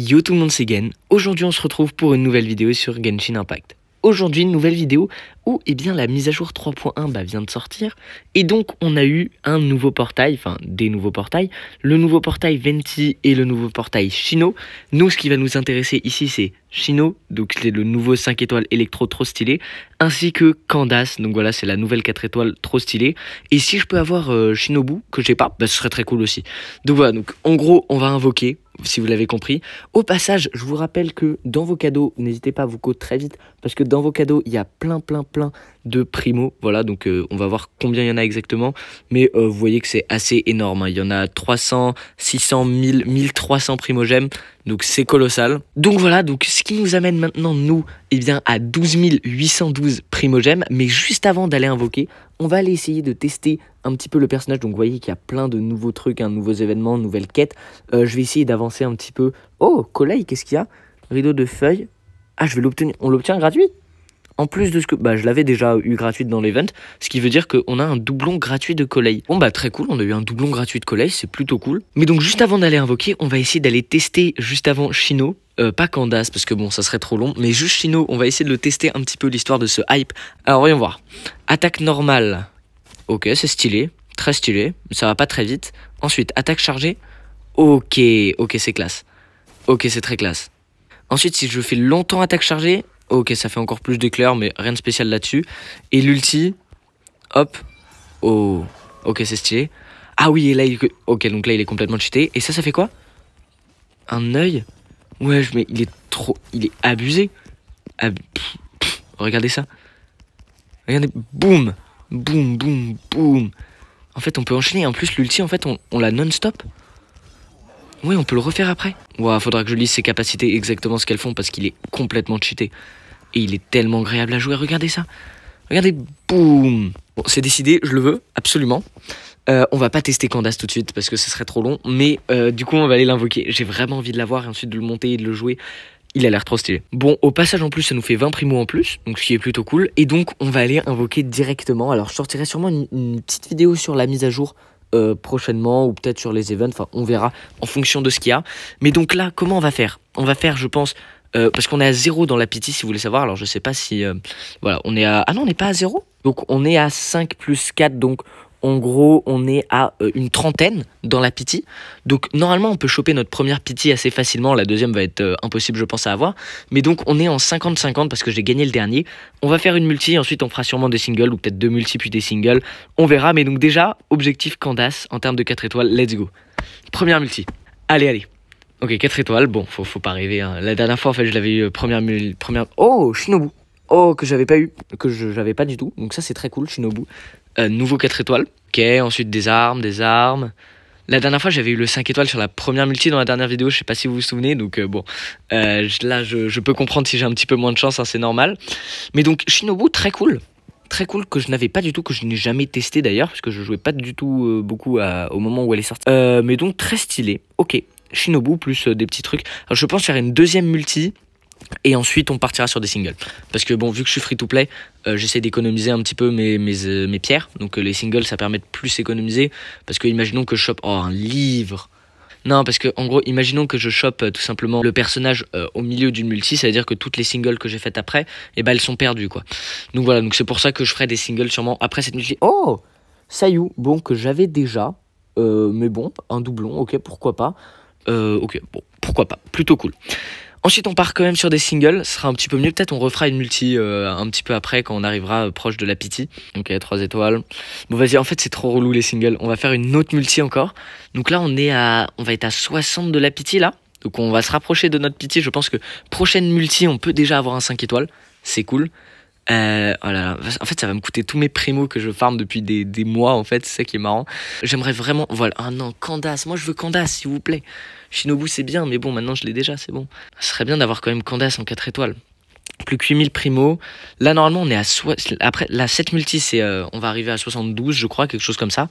Yo tout le monde c'est Gen, aujourd'hui on se retrouve pour une nouvelle vidéo sur Genshin Impact. Aujourd'hui une nouvelle vidéo où eh bien, la mise à jour 3.1 bah, vient de sortir et donc on a eu un nouveau portail, enfin des nouveaux portails, le nouveau portail Venti et le nouveau portail Shino. Nous ce qui va nous intéresser ici c'est Shino, donc c'est le nouveau 5 étoiles électro trop stylé, ainsi que Candace, donc voilà c'est la nouvelle 4 étoiles trop stylée. Et si je peux avoir euh, Shinobu, que j'ai pas, bah, ce serait très cool aussi. Donc voilà, donc en gros on va invoquer si vous l'avez compris. Au passage, je vous rappelle que dans vos cadeaux, n'hésitez pas à vous coder très vite, parce que dans vos cadeaux, il y a plein, plein, plein de primo. Voilà, donc euh, on va voir combien il y en a exactement. Mais euh, vous voyez que c'est assez énorme. Hein. Il y en a 300, 600, 1000, 1300 primogèmes. Donc c'est colossal. Donc voilà, donc ce qui nous amène maintenant, nous, et eh bien, à 12 812 primogèmes. Mais juste avant d'aller invoquer, on va aller essayer de tester un petit peu le personnage. Donc vous voyez qu'il y a plein de nouveaux trucs, un hein, nouveaux événements, nouvelles quêtes. Euh, je vais essayer d'avancer un petit peu. Oh, collègue, qu'est-ce qu'il y a Rideau de feuilles. Ah, je vais l'obtenir. On l'obtient gratuit en plus de ce que bah, je l'avais déjà eu gratuite dans l'event, ce qui veut dire qu'on a un doublon gratuit de collègue. Bon bah très cool, on a eu un doublon gratuit de collègue, c'est plutôt cool. Mais donc juste avant d'aller invoquer, on va essayer d'aller tester juste avant Chino, euh, pas Candace parce que bon ça serait trop long, mais juste Chino, on va essayer de le tester un petit peu l'histoire de ce hype. Alors voyons voir. Attaque normale. Ok, c'est stylé, très stylé, ça va pas très vite. Ensuite, attaque chargée. Ok, ok c'est classe. Ok c'est très classe. Ensuite si je fais longtemps attaque chargée, Ok, ça fait encore plus d'éclairs, mais rien de spécial là-dessus. Et l'ulti, hop. Oh, ok, c'est stylé. Ah oui, et là, il... ok, donc là, il est complètement cheaté. Et ça, ça fait quoi Un œil Ouais, mais il est trop. Il est abusé. regardez ça. Regardez, boum Boum, boum, boum. En fait, on peut enchaîner. En plus, l'ulti, en fait, on l'a non-stop. Oui, on peut le refaire après. il faudra que je lise ses capacités exactement ce qu'elles font parce qu'il est complètement cheaté. Et il est tellement agréable à jouer, regardez ça. Regardez, boum Bon, c'est décidé, je le veux, absolument. Euh, on va pas tester Candace tout de suite parce que ce serait trop long, mais euh, du coup on va aller l'invoquer. J'ai vraiment envie de l'avoir et ensuite de le monter et de le jouer. Il a l'air trop stylé. Bon, au passage en plus, ça nous fait 20 primo en plus, donc ce qui est plutôt cool. Et donc on va aller invoquer directement. Alors je sortirai sûrement une petite vidéo sur la mise à jour euh, prochainement ou peut-être sur les events. Enfin, on verra en fonction de ce qu'il y a. Mais donc là, comment on va faire On va faire, je pense, euh, parce qu'on est à zéro dans l'appétit, si vous voulez savoir. Alors, je sais pas si. Euh, voilà, on est à. Ah non, on n'est pas à zéro. Donc, on est à 5 plus 4. Donc, en gros, on est à euh, une trentaine dans la pity. Donc normalement, on peut choper notre première pity assez facilement. La deuxième va être euh, impossible, je pense, à avoir. Mais donc, on est en 50-50 parce que j'ai gagné le dernier. On va faire une multi, ensuite on fera sûrement des singles ou peut-être deux multi puis des singles. On verra. Mais donc déjà, objectif Candace en termes de 4 étoiles. Let's go. Première multi. Allez, allez. Ok, 4 étoiles. Bon, faut, faut pas rêver. Hein. La dernière fois, en fait, je l'avais eu euh, première, première. Oh, Shinobu. Oh, que j'avais pas eu, que j'avais pas du tout. Donc ça, c'est très cool, Shinobu nouveau 4 étoiles. Ok, ensuite des armes, des armes. La dernière fois, j'avais eu le 5 étoiles sur la première multi dans la dernière vidéo. Je sais pas si vous vous souvenez. Donc, euh, bon, euh, là, je, peux comprendre si j'ai un petit peu moins de chance. Hein, c'est normal. Mais donc, Shinobu, très cool. Très cool que je n'avais pas du tout, que je n'ai jamais testé d'ailleurs, parce que je jouais pas du tout euh, beaucoup au moment où elle est sortie. mais donc, très stylé. Ok. Shinobu plus des petits trucs. je pense faire une deuxième multi et ensuite, on partira sur des singles. Parce que, bon, vu que je suis free to play, euh, j'essaie d'économiser un petit peu mes, mes, euh, pierres. Donc, euh, les singles, ça permet de plus économiser. Parce que, imaginons que je chope oh, un livre. Non, parce que, en gros, imaginons que je chope tout simplement le personnage au milieu d'une multi. c'est veut dire que toutes les singles que j'ai faites après, eh ben, elles sont perdues, quoi. Donc, voilà. Donc, c'est pour ça que je ferai des singles sûrement après cette multi. Oh Sayu bon, que j'avais déjà. mais bon, un doublon, ok, pourquoi pas. ok, bon, pourquoi pas. Plutôt cool. Ensuite, on part quand même sur des singles. Ce sera un petit peu mieux. Peut-être on refera une multi euh, un petit peu après quand on arrivera euh, proche de la Donc, y a 3 étoiles. Bon, vas-y, en fait, c'est trop relou les singles. On va faire une autre multi encore. Donc là, on est à, on va être à 60 de la piti là. Donc on va se rapprocher de notre pitié. Je pense que prochaine multi, on peut déjà avoir un 5 étoiles. C'est cool. Euh, oh en fait, ça va me coûter tous mes primos que je farm depuis des, des mois, en fait. C'est ça qui est marrant. J'aimerais vraiment. Voilà. un ah an Candace. Moi, je veux Candace, s'il vous plaît. Shinobu, c'est bien, mais bon, maintenant, je l'ai déjà, c'est bon. Ce serait bien d'avoir quand même Candace en 4 étoiles. Plus que 8000 primos. Là, normalement, on est à. Après, la multi c'est. Euh, on va arriver à 72, je crois, quelque chose comme ça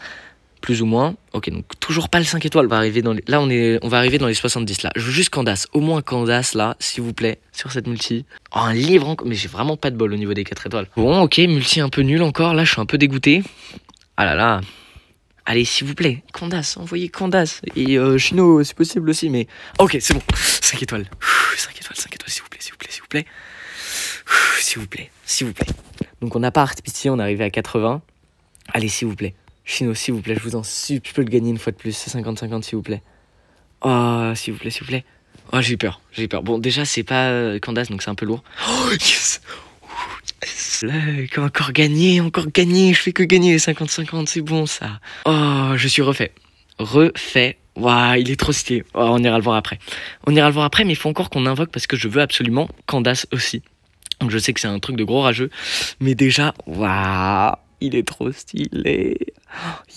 plus ou moins. Ok, donc toujours pas le 5 étoiles. va arriver dans Là, on, est... on va arriver dans les 70 là. Je veux juste Candace. Au moins Candace là, s'il vous plaît, sur cette multi. Oh, un livre encore. Mais j'ai vraiment pas de bol au niveau des 4 étoiles. Bon, ok, multi un peu nul encore. Là, je suis un peu dégoûté. Ah là là. Allez, s'il vous plaît, Candace, envoyez Candace. Et euh, Chino, c'est possible aussi, mais. Ok, c'est bon. 5 étoiles. 5 étoiles, 5 étoiles, s'il vous plaît, s'il vous plaît, s'il vous plaît. S'il vous plaît, s'il vous plaît. Donc on a pas Art on est arrivé à 80. Allez, s'il vous plaît. Chino, s'il vous plaît, je vous en supplie, je peux le gagner une fois de plus. C'est 50-50, s'il vous plaît. Oh, s'il vous plaît, s'il vous plaît. Oh, j'ai peur, j'ai peur. Bon, déjà, c'est pas euh, Candace, donc c'est un peu lourd. Oh, yes yes Là, encore gagné, encore gagné, je fais que gagner les 50-50, c'est bon ça. Oh, je suis refait. Refait. Waouh, il est trop stylé. Oh, on ira le voir après. On ira le voir après, mais il faut encore qu'on invoque parce que je veux absolument Candace aussi. Donc je sais que c'est un truc de gros rageux, mais déjà, waouh, il est trop stylé.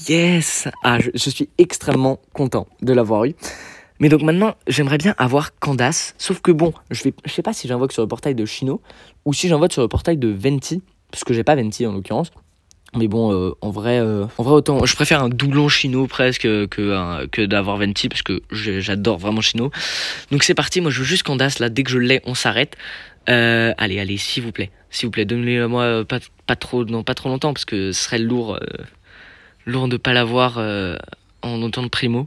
Yes Ah, je, suis extrêmement content de l'avoir eu. Mais donc maintenant, j'aimerais bien avoir Candace. Sauf que bon, je ne sais pas si j'invoque sur le portail de Chino ou si j'invoque sur le portail de Venti, parce que j'ai pas Venti en l'occurrence. Mais bon, euh, en vrai, euh, en vrai autant, je préfère un doublon chino presque euh, que que, d'avoir Venti parce que j'adore vraiment chino. Donc c'est parti, moi je veux juste Candace là. Dès que je l'ai, on s'arrête. allez, allez, s'il vous plaît, s'il vous plaît, donnez-moi pas, pas trop, non pas trop longtemps parce que ce serait lourd lourd de pas l'avoir euh, en autant de primo.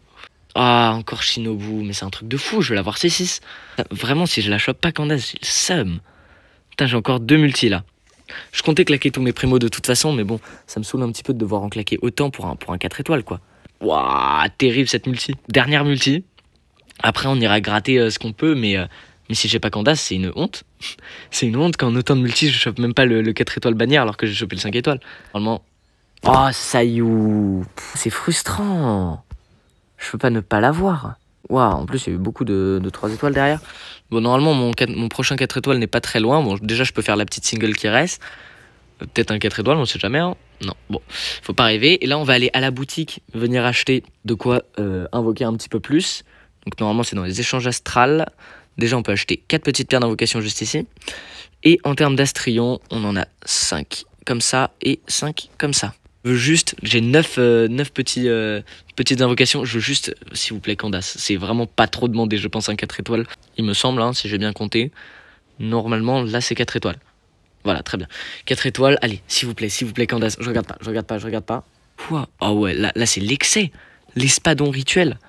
Ah, encore Shinobu, mais c'est un truc de fou, je vais l'avoir C6. Ah, vraiment, si je la chope pas Candace, j'ai le seum. Putain, j'ai encore deux multis là. Je comptais claquer tous mes primo de toute façon, mais bon, ça me saoule un petit peu de devoir en claquer autant pour un, pour un 4 étoiles quoi. Waouh, terrible cette multi. Dernière multi. Après, on ira gratter euh, ce qu'on peut, mais, euh, mais si j'ai pas Candace, c'est une honte. c'est une honte qu'en autant de multi, je chope même pas le, le 4 étoiles bannière alors que j'ai chopé le 5 étoiles. Normalement, Oh, ah, Sayou C'est frustrant Je peux pas ne pas l'avoir Waouh, en plus, il y a eu beaucoup de, trois 3 étoiles derrière. Bon, normalement, mon, prochain 4 étoiles n'est pas très loin. Bon, déjà, je peux faire la petite single qui reste. Euh, peut-être un 4 étoiles, on ne sait jamais. Hein. Non, bon, faut pas rêver. Et là, on va aller à la boutique, venir acheter de quoi euh, invoquer un petit peu plus. Donc, normalement, c'est dans les échanges astrales. Déjà, on peut acheter 4 petites pierres d'invocation juste ici. Et en termes d'astrion, on en a 5 comme ça et 5 comme ça. Je veux juste, j'ai 9, euh, petits, euh, petites invocations. Je veux juste, s'il vous plaît, Candace, c'est vraiment pas trop demandé, je pense, un 4 étoiles. Il me semble, hein, si j'ai bien compté. Normalement, là, c'est 4 étoiles. Voilà, très bien. 4 étoiles, allez, s'il vous plaît, s'il vous plaît, Candace. Je regarde pas, je regarde pas, je regarde pas. oh ouais, là, là c'est l'excès. L'espadon rituel.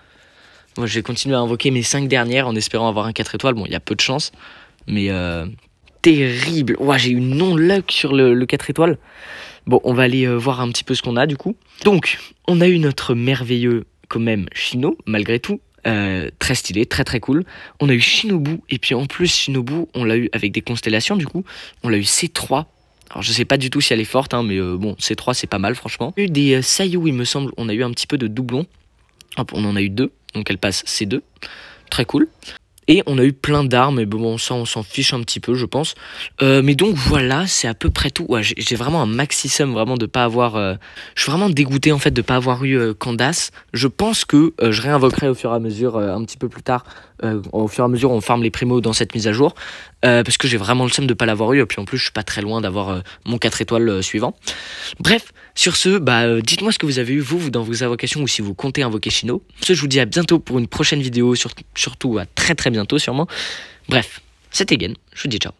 Moi, je vais continuer à invoquer mes 5 dernières en espérant avoir un 4 étoiles. Bon, il y a peu de chance, mais, euh, terrible. ouais, j'ai eu non-luck sur le, 4 étoiles. Bon, on va aller euh, voir un petit peu ce qu'on a du coup. Donc, on a eu notre merveilleux, quand même, Shino, malgré tout. Euh, très stylé, très très cool. On a eu Shinobu, et puis en plus, Shinobu, on l'a eu avec des constellations du coup. On l'a eu C3. Alors, je sais pas du tout si elle est forte, hein, mais euh, bon, C3, c'est pas mal, franchement. On a eu des Sayu, il me semble, on a eu un petit peu de doublon. on en a eu deux, donc elle passe C2. Très cool. Et on a eu plein d'armes, et bon, ça on s'en fiche un petit peu, je pense. Euh, mais donc voilà, c'est à peu près tout. j'ai vraiment un maximum vraiment de pas avoir. Euh, je suis vraiment dégoûté en fait de pas avoir eu euh, Candace. Je pense que je réinvoquerai au fur et à mesure un petit peu plus tard euh, au fur et à mesure on farme les primos dans cette mise à jour euh, parce que j'ai vraiment le seum de pas l'avoir eu et puis en plus je suis pas très loin d'avoir euh, mon 4 étoiles suivant. Bref, sur ce, bah dites-moi ce que vous avez eu vous, dans vos invocations ou si vous comptez invoquer Shino. Ce je vous dis à bientôt pour une prochaine vidéo, surtout à très très bientôt sûrement. Bref, c'était Gain, je vous dis ciao.